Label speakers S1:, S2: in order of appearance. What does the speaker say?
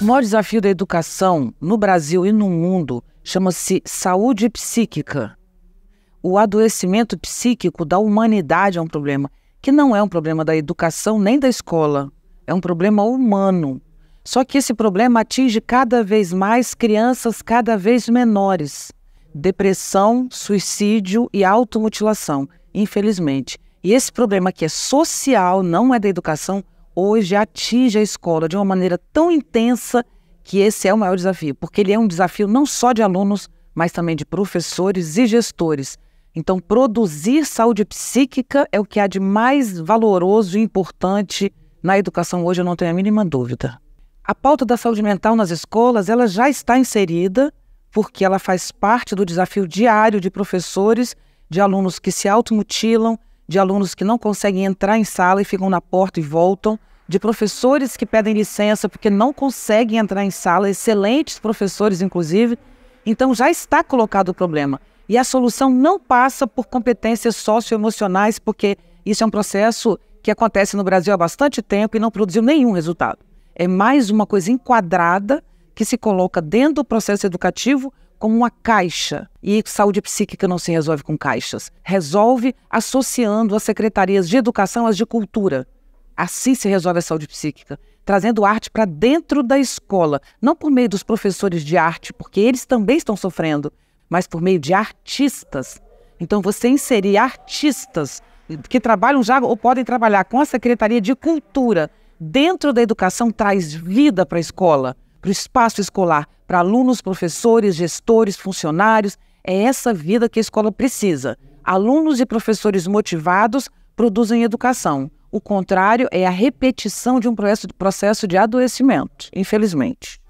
S1: O maior desafio da educação no Brasil e no mundo chama-se saúde psíquica. O adoecimento psíquico da humanidade é um problema que não é um problema da educação nem da escola, é um problema humano. Só que esse problema atinge cada vez mais crianças cada vez menores. Depressão, suicídio e automutilação, infelizmente. E esse problema que é social, não é da educação, hoje atinge a escola de uma maneira tão intensa que esse é o maior desafio, porque ele é um desafio não só de alunos, mas também de professores e gestores. Então, produzir saúde psíquica é o que há de mais valoroso e importante na educação hoje, eu não tenho a mínima dúvida. A pauta da saúde mental nas escolas, ela já está inserida, porque ela faz parte do desafio diário de professores, de alunos que se automutilam, de alunos que não conseguem entrar em sala e ficam na porta e voltam, de professores que pedem licença porque não conseguem entrar em sala, excelentes professores, inclusive. Então, já está colocado o problema. E a solução não passa por competências socioemocionais, porque isso é um processo que acontece no Brasil há bastante tempo e não produziu nenhum resultado. É mais uma coisa enquadrada que se coloca dentro do processo educativo como uma caixa. E saúde psíquica não se resolve com caixas. Resolve associando as secretarias de educação às de cultura. Assim se resolve a saúde psíquica, trazendo arte para dentro da escola, não por meio dos professores de arte, porque eles também estão sofrendo, mas por meio de artistas. Então você inserir artistas que trabalham já ou podem trabalhar com a Secretaria de Cultura dentro da educação traz vida para a escola para o espaço escolar, para alunos, professores, gestores, funcionários. É essa vida que a escola precisa. Alunos e professores motivados produzem educação. O contrário é a repetição de um processo de adoecimento, infelizmente.